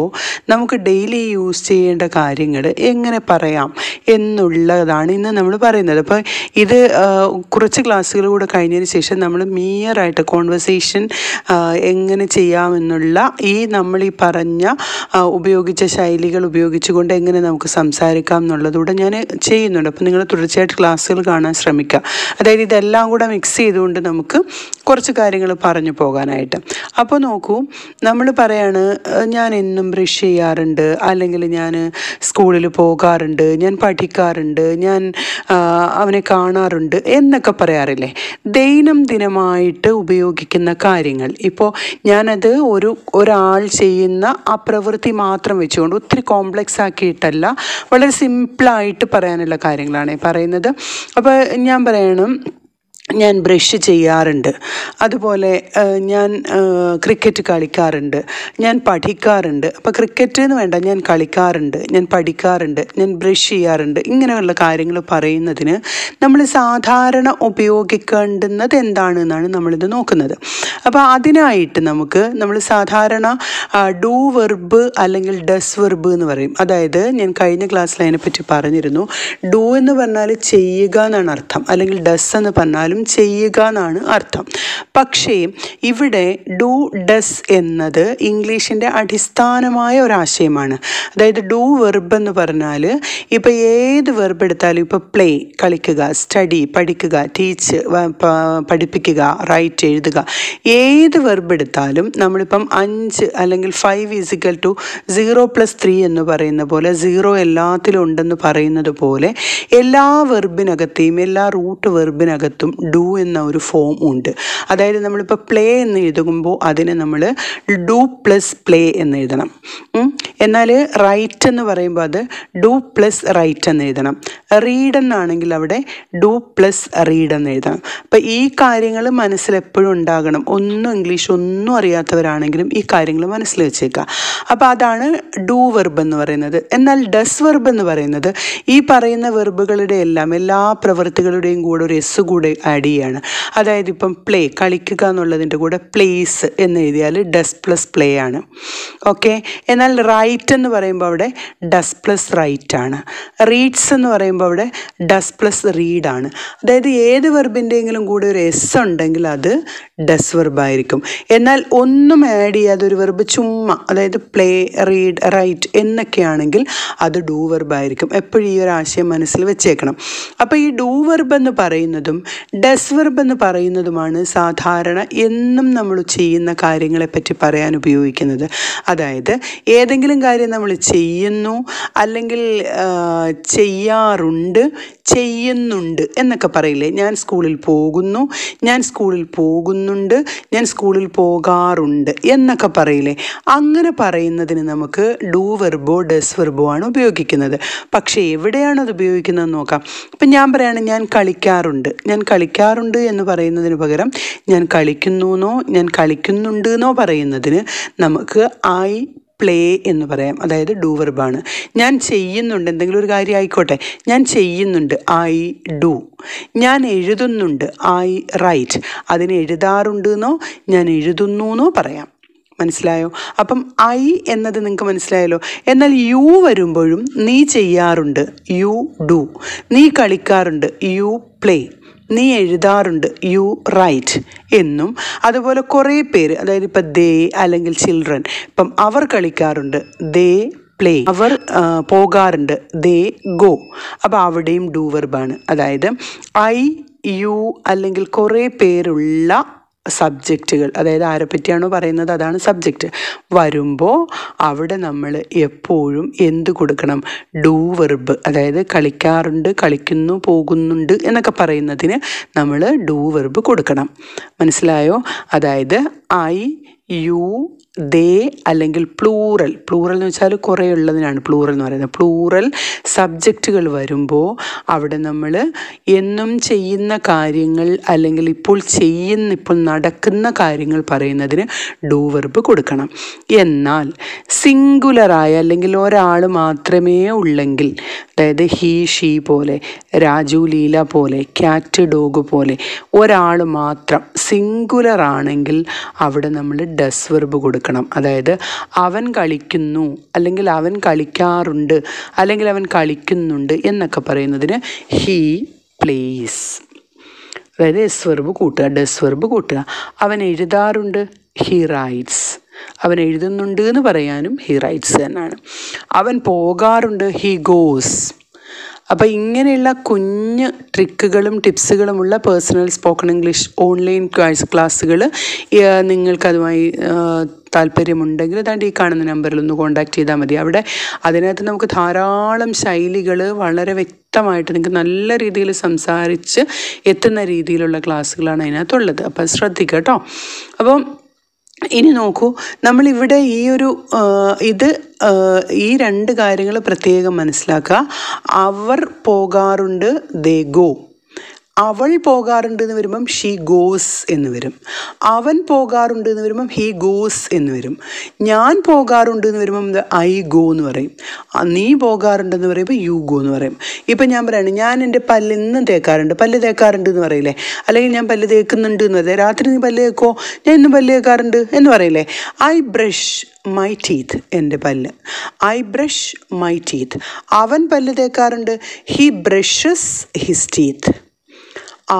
അപ്പോൾ നമുക്ക് daily use ചെയ്യേണ്ട കാര്യങ്ങൾ എങ്ങനെ പറയാം എന്നുള്ളതാണ് ഇന്ന് നമ്മൾ പറയുന്നത് അപ്പോൾ ഇത് കുറച്ച് ക്ലാസ്സുകൾ കൂടെ കഴിഞ്ഞതിന് ശേഷം നമ്മൾ മിയറായിട്ട് കോൺവെർസേഷൻ എങ്ങനെ ചെയ്യാമെന്നുള്ള ഈ നമ്മൾ ഈ പറഞ്ഞ ഉപയോഗിച്ച ശൈലികൾ ഉപയോഗിച്ചുകൊണ്ട് എങ്ങനെ നമുക്ക് സംസാരിക്കാം എന്നുള്ളതുകൂടെ ഞാൻ ചെയ്യുന്നുണ്ട് അപ്പോൾ നിങ്ങൾ തുടർച്ചയായിട്ട് ക്ലാസ്സുകൾ കാണാൻ ശ്രമിക്കുക അതായത് ഇതെല്ലാം കൂടെ മിക്സ് ചെയ്തുകൊണ്ട് നമുക്ക് കുറച്ച് കാര്യങ്ങൾ പറഞ്ഞു പോകാനായിട്ട് അപ്പോൾ നോക്കൂ നമ്മൾ പറയാണ് ഞാൻ എന്നും ബ്രഷ് ചെയ്യാറുണ്ട് അല്ലെങ്കിൽ ഞാൻ സ്കൂളിൽ പോകാറുണ്ട് ഞാൻ പഠിക്കാറുണ്ട് ഞാൻ അവനെ കാണാറുണ്ട് എന്നൊക്കെ പറയാറില്ലേ ദൈനംദിനമായിട്ട് ഉപയോഗിക്കുന്ന കാര്യങ്ങൾ ഇപ്പോൾ ഞാനത് ഒരു ഒരാൾ ചെയ്യുന്ന ആ പ്രവൃത്തി മാത്രം വെച്ചുകൊണ്ട് ഒത്തിരി കോംപ്ലക്സ് ആക്കിയിട്ടല്ല വളരെ സിംപിളായിട്ട് പറയാനുള്ള കാര്യങ്ങളാണ് പറയുന്നത് അപ്പോൾ ഞാൻ പറയണം ഞാൻ ബ്രഷ് ചെയ്യാറുണ്ട് അതുപോലെ ഞാൻ ക്രിക്കറ്റ് കളിക്കാറുണ്ട് ഞാൻ പഠിക്കാറുണ്ട് അപ്പോൾ ക്രിക്കറ്റ് എന്ന് വേണ്ട ഞാൻ കളിക്കാറുണ്ട് ഞാൻ പഠിക്കാറുണ്ട് ഞാൻ ബ്രഷ് ചെയ്യാറുണ്ട് ഇങ്ങനെയുള്ള കാര്യങ്ങൾ പറയുന്നതിന് നമ്മൾ സാധാരണ ഉപയോഗിക്കേണ്ടുന്നത് എന്താണെന്നാണ് നമ്മളിത് നോക്കുന്നത് അപ്പോൾ അതിനായിട്ട് നമുക്ക് നമ്മൾ സാധാരണ ഡൂ വെർബ് അല്ലെങ്കിൽ ഡസ് വെർബ് എന്ന് പറയും അതായത് ഞാൻ കഴിഞ്ഞ ക്ലാസ്സിൽ അതിനെപ്പറ്റി പറഞ്ഞിരുന്നു ഡൂ എന്ന് പറഞ്ഞാൽ ചെയ്യുക എന്നാണ് അർത്ഥം അല്ലെങ്കിൽ ഡസ് എന്ന് പറഞ്ഞാലും പാകം ചെയ്യുക എന്നാണ് അർത്ഥം പക്ഷേ ഇവിടെ ഡു ഡസ് എന്നത് ഇംഗ്ലീഷിൻ്റെ അടിസ്ഥാനമായ ഒരാശയമാണ് അതായത് ഡു വെർബ് എന്ന് പറഞ്ഞാൽ ഇപ്പോൾ ഏത് വെർബ് എടുത്താലും ഇപ്പോൾ പ്ലേ കളിക്കുക സ്റ്റഡി പഠിക്കുക ടീച്ച് പഠിപ്പിക്കുക റൈറ്റ് എഴുതുക ഏത് വെർബ് എടുത്താലും നമ്മളിപ്പം അഞ്ച് അല്ലെങ്കിൽ five is equal to zero plus three എന്ന് പറയുന്ന പോലെ സീറോ എല്ലാത്തിലും ഉണ്ടെന്ന് പറയുന്നത് പോലെ എല്ലാ വെർബിനകത്തെയും എല്ലാ റൂട്ട് വെർബിനകത്തും ഡു എന്ന ഒരു ഫോം ഉണ്ട് അതായത് നമ്മളിപ്പോൾ പ്ലേ എന്ന് എഴുതുമ്പോൾ അതിന് നമ്മൾ ഡു പ്ലസ് പ്ലേ എന്ന് എഴുതണം എന്നാൽ റൈറ്റ് എന്ന് പറയുമ്പോൾ അത് ഡു പ്ലസ് റൈറ്റ് എന്ന് എഴുതണം റീഡ് എന്നാണെങ്കിൽ അവിടെ ഡു പ്ലസ് റീഡ് എന്ന് എഴുതണം അപ്പോൾ ഈ കാര്യങ്ങൾ മനസ്സിൽ എപ്പോഴും ഉണ്ടാകണം ഒന്നും ഇംഗ്ലീഷ് ഒന്നും അറിയാത്തവരാണെങ്കിലും ഈ കാര്യങ്ങൾ മനസ്സിൽ വെച്ചേക്കുക അപ്പോൾ അതാണ് ഡു വെർബ് എന്ന് പറയുന്നത് എന്നാൽ ഡസ് വെർബ് എന്ന് പറയുന്നത് ഈ പറയുന്ന വെർബുകളുടെ എല്ലാം എല്ലാ പ്രവൃത്തികളുടെയും കൂടെ ഒരു എസ് കൂടെ ആഡ് ആഡ് അതായത് ഇപ്പം പ്ലേ കളിക്കുക എന്നുള്ളതിൻ്റെ കൂടെ പ്ലേസ് എന്ന് എഴുതിയാൽ ഡസ് പ്ലസ് പ്ലേ ആണ് ഓക്കെ എന്നാൽ റൈറ്റ് എന്ന് പറയുമ്പോൾ അവിടെ ഡസ് പ്ലസ് റൈറ്റ് ആണ് റീഡ്സ് എന്ന് പറയുമ്പോൾ അവിടെ ഡസ് പ്ലസ് റീഡ് ആണ് അതായത് ഏത് വെർബിൻ്റെയെങ്കിലും കൂടെ ഒരു എസ് ഉണ്ടെങ്കിൽ അത് ഡസ് വെർബായിരിക്കും എന്നാൽ ഒന്നും ആഡ് ചെയ്യാതെ ഒരു വെർബ് ചുമ്മാ അതായത് പ്ലേ റീഡ് റൈറ്റ് എന്നൊക്കെ ആണെങ്കിൽ അത് ഡൂ വെർബായിരിക്കും എപ്പോഴും ഈ ഒരു ആശയം മനസ്സിൽ വെച്ചേക്കണം അപ്പോൾ ഈ ഡൂ വെർബ് എന്ന് പറയുന്നതും ഡ എസ് വെർബ് എന്ന് പറയുന്നതുമാണ് സാധാരണ എന്നും നമ്മൾ ചെയ്യുന്ന കാര്യങ്ങളെപ്പറ്റി പറയാൻ ഉപയോഗിക്കുന്നത് അതായത് ഏതെങ്കിലും കാര്യം നമ്മൾ ചെയ്യുന്നു അല്ലെങ്കിൽ ചെയ്യാറുണ്ട് ചെയ്യുന്നുണ്ട് എന്നൊക്കെ പറയില്ലേ ഞാൻ സ്കൂളിൽ പോകുന്നു ഞാൻ സ്കൂളിൽ പോകുന്നുണ്ട് ഞാൻ സ്കൂളിൽ പോകാറുണ്ട് എന്നൊക്കെ പറയില്ലേ അങ്ങനെ പറയുന്നതിന് നമുക്ക് ഡൂ വെർബോ ഡസ് വെർബോ ആണ് ഉപയോഗിക്കുന്നത് പക്ഷേ എവിടെയാണ് അത് ഉപയോഗിക്കുന്നത് നോക്കാം ഇപ്പം ഞാൻ പറയുകയാണെങ്കിൽ ഞാൻ കളിക്കാറുണ്ട് ഞാൻ കളി കളിക്കാറുണ്ട് എന്ന് പറയുന്നതിന് പകരം ഞാൻ കളിക്കുന്നുവെന്നോ ഞാൻ കളിക്കുന്നുണ്ട് എന്നോ പറയുന്നതിന് നമുക്ക് ഐ പ്ലേ എന്ന് പറയാം അതായത് ഡൂ വെർബാണ് ഞാൻ ചെയ്യുന്നുണ്ട് എന്തെങ്കിലും ഒരു കാര്യം ആയിക്കോട്ടെ ഞാൻ ചെയ്യുന്നുണ്ട് ഐ ഡു ഞാൻ എഴുതുന്നുണ്ട് ഐ റൈറ്റ് അതിന് എഴുതാറുണ്ട് എന്നോ ഞാൻ എഴുതുന്നു എന്നോ പറയാം മനസ്സിലായോ അപ്പം ഐ എന്നത് നിങ്ങൾക്ക് മനസ്സിലായല്ലോ എന്നാൽ യു വരുമ്പോഴും നീ ചെയ്യാറുണ്ട് യു ഡു നീ കളിക്കാറുണ്ട് യു പ്ലേ നീ എഴുതാറുണ്ട് യു റൈറ്റ് എന്നും അതുപോലെ കുറേ പേര് അതായത് ഇപ്പം ദേ അല്ലെങ്കിൽ ചിൽഡ്രൻ ഇപ്പം അവർ കളിക്കാറുണ്ട് ദേ പ്ലേ അവർ പോകാറുണ്ട് ദേ ഗോ അപ്പോൾ അവിടെയും ഡൂവർബാണ് അതായത് ഐ യു അല്ലെങ്കിൽ കുറേ പേരുള്ള സബ്ജക്റ്റുകൾ അതായത് ആരെ പറ്റിയാണോ പറയുന്നത് അതാണ് സബ്ജക്റ്റ് വരുമ്പോൾ അവിടെ നമ്മൾ എപ്പോഴും എന്ത് കൊടുക്കണം ഡൂ വെർബ് അതായത് കളിക്കാറുണ്ട് കളിക്കുന്നു പോകുന്നുണ്ട് എന്നൊക്കെ പറയുന്നതിന് നമ്മൾ ഡൂ വെർബ് കൊടുക്കണം മനസ്സിലായോ അതായത് ഐ യു ദേ അല്ലെങ്കിൽ പ്ലൂറൽ പ്ലൂറൽ എന്ന് വെച്ചാൽ കുറേ ഉള്ളതിനാണ് പ്ലൂറൽ എന്ന് പറയുന്നത് പ്ലൂറൽ സബ്ജക്റ്റുകൾ വരുമ്പോൾ അവിടെ നമ്മൾ എന്നും ചെയ്യുന്ന കാര്യങ്ങൾ അല്ലെങ്കിൽ ഇപ്പോൾ ചെയ്യുന്ന ഇപ്പോൾ നടക്കുന്ന കാര്യങ്ങൾ പറയുന്നതിന് ഡൂ വെർബ് കൊടുക്കണം എന്നാൽ സിംഗുലറായ അല്ലെങ്കിൽ ഒരാൾ മാത്രമേ ഉള്ളെങ്കിൽ അതായത് ഹീ ഷീ പോലെ രാജു ലീല പോലെ ക്യാറ്റ് ഡോഗ് പോലെ ഒരാൾ മാത്രം സിംഗുലർ ആണെങ്കിൽ അവിടെ നമ്മൾ ഡസ് വെർബ് കൊടുക്കും കൊടുക്കണം അതായത് അവൻ കളിക്കുന്നു അല്ലെങ്കിൽ അവൻ കളിക്കാറുണ്ട് അല്ലെങ്കിൽ അവൻ കളിക്കുന്നുണ്ട് എന്നൊക്കെ പറയുന്നതിന് ഹീ പ്ലേസ് അതായത് എസ് വെർബ് കൂട്ടുക ഡെസ് വെർബ് കൂട്ടുക അവൻ എഴുതാറുണ്ട് ഹീ റൈറ്റ്സ് അവൻ എഴുതുന്നുണ്ട് എന്ന് പറയാനും ഹീ റൈറ്റ്സ് തന്നെയാണ് അവൻ പോകാറുണ്ട് ഹീ ഗോസ് അപ്പോൾ ഇങ്ങനെയുള്ള കുഞ്ഞ് ട്രിക്കുകളും ടിപ്സുകളുമുള്ള പേഴ്സണൽ സ്പോക്കൺ ഇംഗ്ലീഷ് ഓൺലൈൻ ക്ലാസ്സുകൾ നിങ്ങൾക്കതുമായി താല്പര്യമുണ്ടെങ്കിൽ താണ്ട് ഈ കാണുന്ന നമ്പറിൽ ഒന്ന് കോൺടാക്ട് ചെയ്താൽ മതി അവിടെ അതിനകത്ത് നമുക്ക് ധാരാളം ശൈലികൾ വളരെ വ്യക്തമായിട്ട് നിങ്ങൾക്ക് നല്ല രീതിയിൽ സംസാരിച്ച് എത്തുന്ന രീതിയിലുള്ള ക്ലാസ്സുകളാണ് അതിനകത്തുള്ളത് അപ്പോൾ ശ്രദ്ധിക്കുക കേട്ടോ അപ്പം ഇനി നോക്കൂ നമ്മളിവിടെ ഈ ഒരു ഇത് ഈ രണ്ട് കാര്യങ്ങൾ പ്രത്യേകം മനസ്സിലാക്കുക അവർ പോകാറുണ്ട് ദേ ഗോ അവൾ പോകാറുണ്ട് എന്ന് വരുമ്പം ഷീ ഗോസ് എന്ന് വരും അവൻ പോകാറുണ്ട് എന്ന് വരുമ്പം ഹീ ഗോസ് എന്ന് വരും ഞാൻ പോകാറുണ്ട് എന്ന് വരുമ്പം ഐ ഗോ എന്ന് പറയും നീ പോകാറുണ്ടെന്ന് പറയുമ്പോൾ യു ഗോ എന്ന് പറയും ഇപ്പം ഞാൻ പറയുകയാണ് ഞാൻ എൻ്റെ പല്ലെന്നും തേക്കാറുണ്ട് പല്ല് തേക്കാറുണ്ട് എന്ന് പറയില്ലേ അല്ലെങ്കിൽ ഞാൻ പല്ല് തേക്കുന്നുണ്ട് എന്ന് പറയാം രാത്രി നീ പല്ല് തേക്കോ ഞാൻ ഇന്നും പല്ല് തേക്കാറുണ്ട് എന്ന് പറയില്ലേ ഐ ബ്രഷ് മൈ ടീത്ത് എൻ്റെ പല്ല് ഐ ബ്രഷ് മൈ ടീത്ത് അവൻ പല്ല് തേക്കാറുണ്ട് ഹി ബ്രഷസ് ഹിസ് ടീത്ത്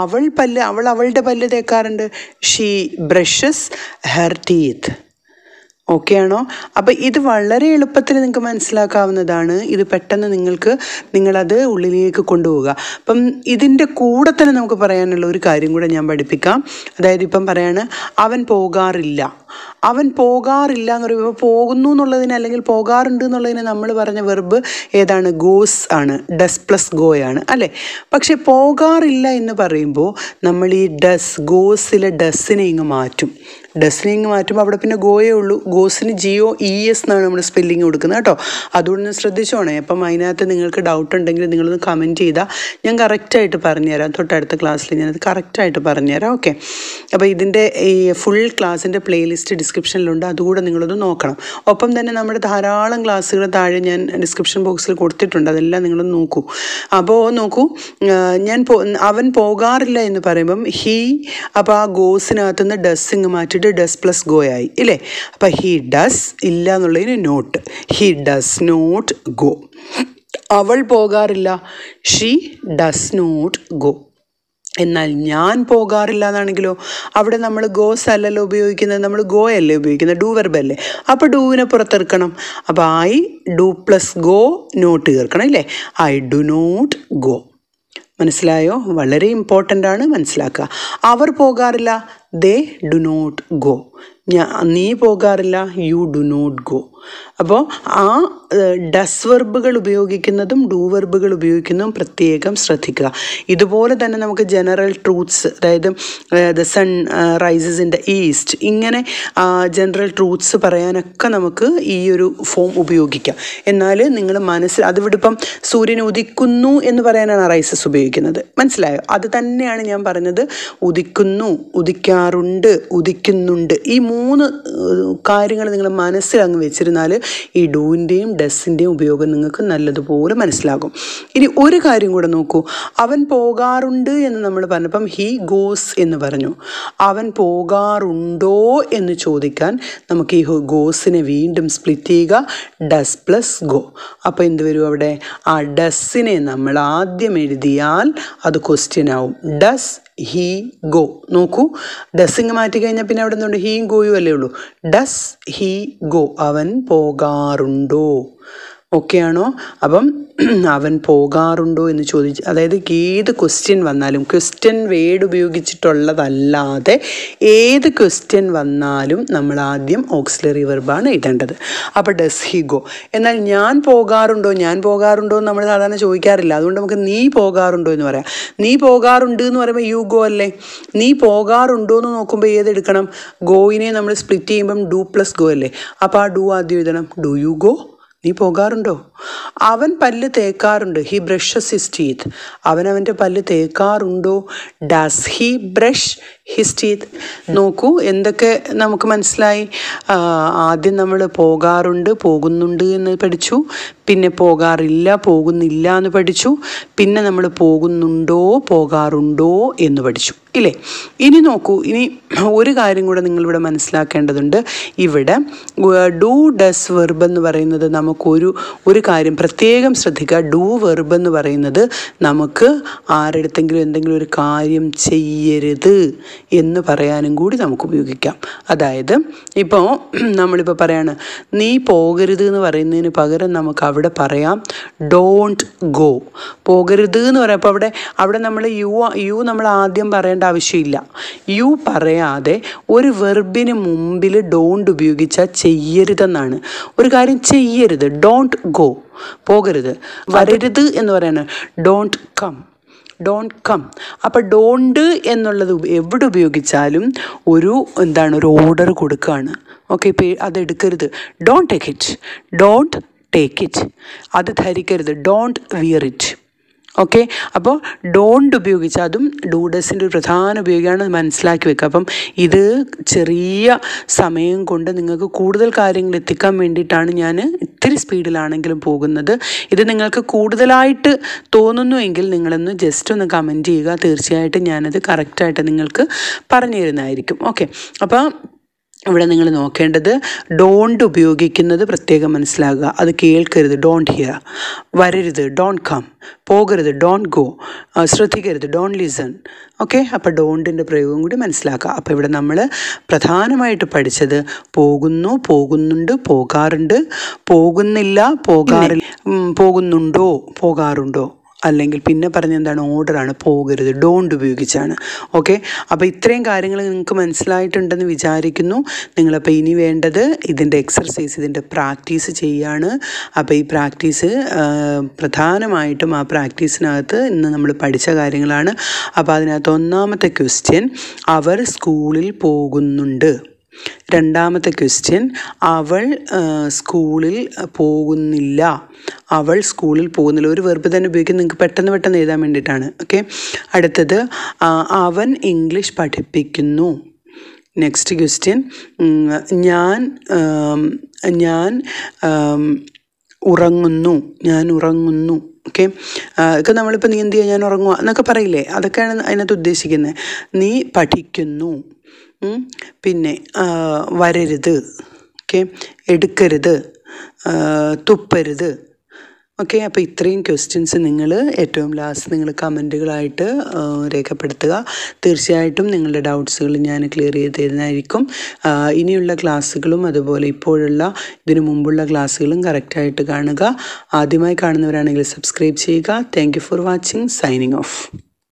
അവൾ പല്ല് അവൾ അവളുടെ പല്ല് തേക്കാറുണ്ട് she brushes her teeth okay ആണോ അപ്പോൾ ഇത് വളരെ എളുപ്പത്തിൽ നിങ്ങൾക്ക് മനസ്സിലാക്കാവുന്നതാണ് ഇത് പെട്ടെന്ന് നിങ്ങൾക്ക് നിങ്ങളത് ഉള്ളിലേക്ക് കൊണ്ടുപോവുക അപ്പം ഇതിൻ്റെ കൂടെ തന്നെ നമുക്ക് പറയാനുള്ള ഒരു കാര്യം കൂടെ ഞാൻ പഠിപ്പിക്കാം അതായത് ഇപ്പം പറയാണ് അവൻ പോകാറില്ല അവൻ പോകാറില്ല എന്ന് പറയുമ്പോൾ പോകുന്നു എന്നുള്ളതിന് അല്ലെങ്കിൽ പോകാറുണ്ട് എന്നുള്ളതിന് നമ്മൾ പറഞ്ഞ വെർബ് ഏതാണ് ഗോസ് ആണ് ഡസ് പ്ലസ് ഗോ ആണ് അല്ലേ പക്ഷെ പോകാറില്ല എന്ന് പറയുമ്പോൾ നമ്മൾ ഈ ഡസ് ഗോസിലെ ഡസ്സിനെ ഇങ്ങ് മാറ്റും ഡസ്ലിങ് മാറ്റുമ്പോൾ അവിടെ പിന്നെ ഗോയേ ഉള്ളൂ ഗോസിന് ജിയോ ഇ e എസ് എന്നാണ് നമ്മൾ സ്പെല്ലിങ് കൊടുക്കുന്നത് കേട്ടോ അതുകൊണ്ട് ശ്രദ്ധിച്ചോണേ അപ്പം അതിനകത്ത് നിങ്ങൾക്ക് ഡൗട്ട് ഉണ്ടെങ്കിൽ നിങ്ങളൊന്ന് കമൻറ്റ് ചെയ്താൽ ഞാൻ കറക്റ്റായിട്ട് പറഞ്ഞുതരാം തൊട്ടടുത്ത ക്ലാസ്സിൽ ഞാനത് കറക്റ്റായിട്ട് പറഞ്ഞുതരാം ഓക്കെ അപ്പോൾ ഇതിൻ്റെ ഈ ഫുൾ ക്ലാസ്സിൻ്റെ പ്ലേലിസ്റ്റ് ഡിസ്ക്രിപ്ഷനിലുണ്ട് അതുകൂടെ നിങ്ങളൊന്ന് നോക്കണം ഒപ്പം തന്നെ നമ്മുടെ ധാരാളം ക്ലാസ്സുകൾ താഴെ ഞാൻ ഡിസ്ക്രിപ്ഷൻ ബോക്സിൽ കൊടുത്തിട്ടുണ്ട് അതെല്ലാം നിങ്ങളൊന്ന് നോക്കൂ അപ്പോൾ നോക്കൂ ഞാൻ അവൻ പോകാറില്ല എന്ന് പറയുമ്പം ഹീ അപ്പോൾ ആ ഗോസിനകത്തുനിന്ന് ഡസ്സിങ് മാറ്റി മാറ്റിയിട്ട് ഡസ് പ്ലസ് ഗോ ആയി ഇല്ലേ അപ്പോൾ ഹി ഡസ് ഇല്ല എന്നുള്ളതിന് not he does not go അവൾ പോകാറില്ല ഷീ ഡസ് നോട്ട് ഗോ എന്നാൽ ഞാൻ പോകാറില്ല എന്നാണെങ്കിലോ അവിടെ നമ്മൾ ഗോസ് അല്ലല്ലോ ഉപയോഗിക്കുന്നത് നമ്മൾ ഗോ അല്ലേ ഉപയോഗിക്കുന്നത് ഡൂ വെർബല്ലേ അപ്പോൾ ഡൂവിനെ പുറത്തെടുക്കണം അപ്പോൾ I do plus go not തീർക്കണം ഇല്ലേ ഐ ഡു നോട്ട് ഗോ മനസ്സിലായോ വളരെ ഇമ്പോർട്ടൻ്റ് ആണ് മനസ്സിലാക്കുക അവർ പോകാറില്ല ദേ ഡു നോട്ട് ഗോ ഞാ നീ പോകാറില്ല യു ഡു നോട്ട് ഗോ അപ്പോൾ ആ ഡസ് വെർബുകൾ ഉപയോഗിക്കുന്നതും ഡു വെർബുകൾ ഉപയോഗിക്കുന്നതും പ്രത്യേകം ശ്രദ്ധിക്കുക ഇതുപോലെ തന്നെ നമുക്ക് ജനറൽ ട്രൂത്ത്സ് അതായത് the sun rises in the east ഇങ്ങനെ ജനറൽ ട്രൂത്ത്സ് പറയാനൊക്കെ നമുക്ക് ഈ ഒരു ഫോം ഉപയോഗിക്കാം എന്നാൽ നിങ്ങൾ മനസ്സിൽ അതിവിടെ ഇപ്പം സൂര്യൻ ഉദിക്കുന്നു എന്ന് പറയാനാണ് റൈസസ് ഉപയോഗിക്കുന്നത് മനസ്സിലായോ അത് തന്നെയാണ് ഞാൻ പറഞ്ഞത് ഉദിക്കുന്നു ഉദിക്കാൻ ഉണങ്ങാറുണ്ട് ഉദിക്കുന്നുണ്ട് ഈ മൂന്ന് കാര്യങ്ങൾ നിങ്ങൾ മനസ്സിൽ അങ്ങ് വെച്ചിരുന്നാൽ ഈ ഡൂവിൻ്റെയും ഡസ്സിൻ്റെയും ഉപയോഗം നിങ്ങൾക്ക് നല്ലതുപോലെ മനസ്സിലാകും ഇനി ഒരു കാര്യം കൂടെ നോക്കൂ അവൻ പോകാറുണ്ട് എന്ന് നമ്മൾ പറഞ്ഞപ്പം ഹീ ഗോസ് എന്ന് പറഞ്ഞു അവൻ പോകാറുണ്ടോ എന്ന് ചോദിക്കാൻ നമുക്ക് ഈ ഗോസിനെ വീണ്ടും സ്പ്ലിറ്റ് ചെയ്യുക ഡസ് പ്ലസ് ഗോ അപ്പോൾ എന്ത് വരും അവിടെ ആ ഡസ്സിനെ നമ്മൾ ആദ്യം എഴുതിയാൽ അത് ക്വസ്റ്റ്യൻ ആവും ഡസ് ഹീ ഗോ നോക്കൂ ഡസ്സിങ് മാറ്റി കഴിഞ്ഞാൽ പിന്നെ അവിടെ നിന്നുണ്ട് ഹീ ഗോയും അല്ലേ ഉള്ളൂ ഡസ് ഹീ ഗോ അവൻ പോകാറുണ്ടോ ആണോ അപ്പം അവൻ പോകാറുണ്ടോ എന്ന് ചോദിച്ച് അതായത് ഏത് ക്വസ്റ്റ്യൻ വന്നാലും ക്വസ്റ്റ്യൻ വേഡ് ഉപയോഗിച്ചിട്ടുള്ളതല്ലാതെ ഏത് ക്വസ്റ്റ്യൻ വന്നാലും നമ്മൾ ആദ്യം ഓക്സിലറി വെർബാണ് എഴുതേണ്ടത് അപ്പോൾ ഡസ് ഹി ഗോ എന്നാൽ ഞാൻ പോകാറുണ്ടോ ഞാൻ പോകാറുണ്ടോ എന്ന് നമ്മൾ സാധാരണ ചോദിക്കാറില്ല അതുകൊണ്ട് നമുക്ക് നീ പോകാറുണ്ടോ എന്ന് പറയാം നീ പോകാറുണ്ട് എന്ന് പറയുമ്പോൾ യു ഗോ അല്ലേ നീ പോകാറുണ്ടോ എന്ന് നോക്കുമ്പോൾ ഏതെടുക്കണം ഗോയിനെ നമ്മൾ സ്പ്ലിറ്റ് ചെയ്യുമ്പം ഡു പ്ലസ് ഗോ അല്ലേ അപ്പോൾ ആ ഡു ആദ്യം എഴുതണം ഡു യു ഗോ നീ പോകാറുണ്ടോ അവൻ പല്ല് തേക്കാറുണ്ട് ഹി ബ്രഷസ് ഹിസ് ടീത്ത് അവൻ അവൻ്റെ പല്ല് തേക്കാറുണ്ടോ does he brush his teeth നോക്കൂ എന്തൊക്കെ നമുക്ക് മനസ്സിലായി ആദ്യം നമ്മൾ പോകാറുണ്ട് പോകുന്നുണ്ട് എന്ന് പഠിച്ചു പിന്നെ പോകാറില്ല പോകുന്നില്ല എന്ന് പഠിച്ചു പിന്നെ നമ്മൾ പോകുന്നുണ്ടോ പോകാറുണ്ടോ എന്ന് പഠിച്ചു ഇല്ലേ ഇനി നോക്കൂ ഇനി ഒരു കാര്യം കൂടെ നിങ്ങളിവിടെ മനസ്സിലാക്കേണ്ടതുണ്ട് ഇവിടെ ഡു ഡസ് വെർബ് എന്ന് പറയുന്നത് നമുക്ക് നമുക്കൊരു ഒരു കാര്യം പ്രത്യേകം ശ്രദ്ധിക്കുക ഡൂ വെർബ് എന്ന് പറയുന്നത് നമുക്ക് ആരെടുത്തെങ്കിലും എന്തെങ്കിലും ഒരു കാര്യം ചെയ്യരുത് എന്ന് പറയാനും കൂടി നമുക്ക് ഉപയോഗിക്കാം അതായത് ഇപ്പോൾ നമ്മളിപ്പോൾ പറയാണ് നീ പോകരുത് എന്ന് പറയുന്നതിന് പകരം നമുക്ക് അവിടെ പറയാം ഡോണ്ട് ഗോ പോകരുത് എന്ന് പറയുമ്പോൾ അവിടെ അവിടെ നമ്മൾ യു യു നമ്മൾ ആദ്യം പറയേണ്ട ആവശ്യമില്ല യു പറയാതെ ഒരു വെർബിന് മുമ്പിൽ ഡോണ്ട് ഉപയോഗിച്ചാൽ ചെയ്യരുതെന്നാണ് ഒരു കാര്യം ചെയ്യരുത് പോകരുത് ഡോണ്ട് ഗോ പോകരുത് വരരുത് എന്ന് പറയുന്നത് ഡോണ്ട് കം ഡോണ്ട് കം അപ്പം ഡോണ്ട് എന്നുള്ളത് എവിടെ ഉപയോഗിച്ചാലും ഒരു എന്താണ് ഒരു ഓർഡർ കൊടുക്കുകയാണ് ഓക്കെ ഇപ്പോൾ അതെടുക്കരുത് don't take it don't take it അത് ധരിക്കരുത് ഡോണ്ട് വിയർ ഇറ്റ് ഓക്കെ അപ്പോൾ ഡോണ്ട് ഉപയോഗിച്ച് അതും ഡൂഡസിൻ്റെ ഒരു പ്രധാന ഉപയോഗമാണ് മനസ്സിലാക്കി വെക്കുക അപ്പം ഇത് ചെറിയ സമയം കൊണ്ട് നിങ്ങൾക്ക് കൂടുതൽ കാര്യങ്ങൾ എത്തിക്കാൻ വേണ്ടിയിട്ടാണ് ഞാൻ ഇത്തിരി സ്പീഡിലാണെങ്കിലും പോകുന്നത് ഇത് നിങ്ങൾക്ക് കൂടുതലായിട്ട് തോന്നുന്നുവെങ്കിൽ നിങ്ങളൊന്ന് ജസ്റ്റ് ഒന്ന് കമൻറ്റ് ചെയ്യുക തീർച്ചയായിട്ടും ഞാനത് കറക്റ്റായിട്ട് നിങ്ങൾക്ക് പറഞ്ഞു തരുന്നതായിരിക്കും ഓക്കെ അപ്പോൾ ഇവിടെ നിങ്ങൾ നോക്കേണ്ടത് ഡോണ്ട് ഉപയോഗിക്കുന്നത് പ്രത്യേകം മനസ്സിലാകുക അത് കേൾക്കരുത് ഡോണ്ട് ഹിയർ വരരുത് ഡോണ്ട് കം പോകരുത് ഡോണ്ട് ഗോ ശ്രദ്ധിക്കരുത് ഡോണ്ട് ലിസൺ ഓക്കെ അപ്പോൾ ഡോണ്ടിൻ്റെ പ്രയോഗം കൂടി മനസ്സിലാക്കുക അപ്പോൾ ഇവിടെ നമ്മൾ പ്രധാനമായിട്ട് പഠിച്ചത് പോകുന്നു പോകുന്നുണ്ട് പോകാറുണ്ട് പോകുന്നില്ല പോകാറില്ല പോകുന്നുണ്ടോ പോകാറുണ്ടോ അല്ലെങ്കിൽ പിന്നെ എന്താണ് ഓർഡറാണ് പോകരുത് ഡോണ്ട് ഉപയോഗിച്ചാണ് ഓക്കെ അപ്പോൾ ഇത്രയും കാര്യങ്ങൾ നിങ്ങൾക്ക് മനസ്സിലായിട്ടുണ്ടെന്ന് വിചാരിക്കുന്നു നിങ്ങളപ്പോൾ ഇനി വേണ്ടത് ഇതിൻ്റെ എക്സർസൈസ് ഇതിൻ്റെ പ്രാക്ടീസ് ചെയ്യാണ് അപ്പോൾ ഈ പ്രാക്ടീസ് പ്രധാനമായിട്ടും ആ പ്രാക്ടീസിനകത്ത് ഇന്ന് നമ്മൾ പഠിച്ച കാര്യങ്ങളാണ് അപ്പോൾ അതിനകത്ത് ഒന്നാമത്തെ ക്വസ്റ്റ്യൻ അവർ സ്കൂളിൽ പോകുന്നുണ്ട് രണ്ടാമത്തെ ക്വസ്റ്റ്യൻ അവൾ സ്കൂളിൽ പോകുന്നില്ല അവൾ സ്കൂളിൽ പോകുന്നില്ല ഒരു വെർബ് തന്നെ ഉപയോഗിക്കും നിങ്ങൾക്ക് പെട്ടെന്ന് പെട്ടെന്ന് എഴുതാൻ വേണ്ടിയിട്ടാണ് ഓക്കെ അടുത്തത് അവൻ ഇംഗ്ലീഷ് പഠിപ്പിക്കുന്നു നെക്സ്റ്റ് ക്വസ്റ്റ്യൻ ഞാൻ ഞാൻ ഉറങ്ങുന്നു ഞാൻ ഉറങ്ങുന്നു ഓക്കെ ഇപ്പം നമ്മളിപ്പോൾ നീ എന്ത് ചെയ്യാൻ ഞാൻ ഉറങ്ങുക എന്നൊക്കെ പറയില്ലേ അതൊക്കെയാണ് അതിനകത്ത് ഉദ്ദേശിക്കുന്നത് നീ പഠിക്കുന്നു പിന്നെ വരരുത് ഓക്കെ എടുക്കരുത് തുപ്പരുത് ഓക്കെ അപ്പോൾ ഇത്രയും ക്വസ്റ്റ്യൻസ് നിങ്ങൾ ഏറ്റവും ലാസ്റ്റ് നിങ്ങൾ കമൻറ്റുകളായിട്ട് രേഖപ്പെടുത്തുക തീർച്ചയായിട്ടും നിങ്ങളുടെ ഡൗട്ട്സുകൾ ഞാൻ ക്ലിയർ ചെയ്ത് തരുന്നതായിരിക്കും ഇനിയുള്ള ക്ലാസ്സുകളും അതുപോലെ ഇപ്പോഴുള്ള ഇതിനു മുമ്പുള്ള ക്ലാസ്സുകളും കറക്റ്റായിട്ട് കാണുക ആദ്യമായി കാണുന്നവരാണെങ്കിൽ സബ്സ്ക്രൈബ് ചെയ്യുക thank for watching signing of